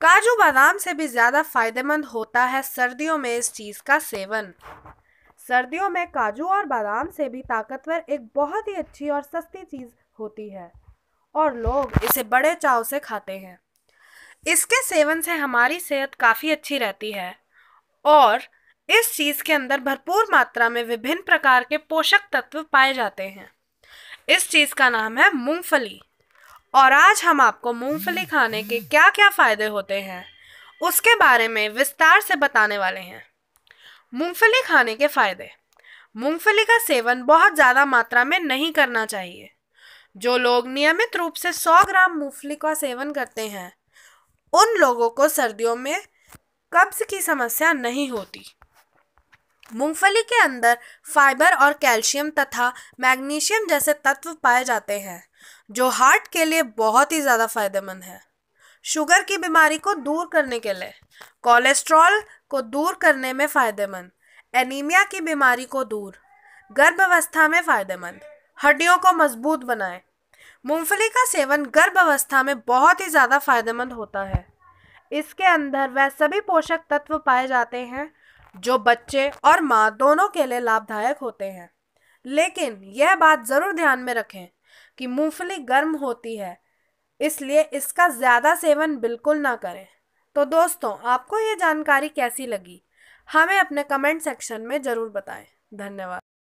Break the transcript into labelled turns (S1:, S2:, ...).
S1: काजू बादाम से भी ज़्यादा फायदेमंद होता है सर्दियों में इस चीज़ का सेवन सर्दियों में काजू और बादाम से भी ताकतवर एक बहुत ही अच्छी और सस्ती चीज़ होती है और लोग इसे बड़े चाव से खाते हैं इसके सेवन से हमारी सेहत काफ़ी अच्छी रहती है और इस चीज़ के अंदर भरपूर मात्रा में विभिन्न प्रकार के पोषक तत्व पाए जाते हैं इस चीज़ का नाम है मूंगफली और आज हम आपको मूंगफली खाने के क्या क्या फ़ायदे होते हैं उसके बारे में विस्तार से बताने वाले हैं मूंगफली खाने के फ़ायदे मूंगफली का सेवन बहुत ज़्यादा मात्रा में नहीं करना चाहिए जो लोग नियमित रूप से 100 ग्राम मूंगफली का सेवन करते हैं उन लोगों को सर्दियों में कब्ज की समस्या नहीं होती मूंगफली के अंदर फाइबर और कैल्शियम तथा मैग्नीशियम जैसे तत्व पाए जाते हैं जो हार्ट के लिए बहुत ही ज़्यादा फायदेमंद है शुगर की बीमारी को दूर करने के लिए कोलेस्ट्रॉल को दूर करने में फ़ायदेमंद एनीमिया की बीमारी को दूर गर्भावस्था में फ़ायदेमंद हड्डियों को मजबूत बनाए मूंगफली का सेवन गर्भावस्था में बहुत ही ज़्यादा फायदेमंद होता है इसके अंदर वह सभी पोषक तत्व पाए जाते हैं जो बच्चे और माँ दोनों के लिए लाभदायक होते हैं लेकिन यह बात ज़रूर ध्यान में रखें कि मूंगफली गर्म होती है इसलिए इसका ज़्यादा सेवन बिल्कुल ना करें तो दोस्तों आपको ये जानकारी कैसी लगी हमें अपने कमेंट सेक्शन में ज़रूर बताएं धन्यवाद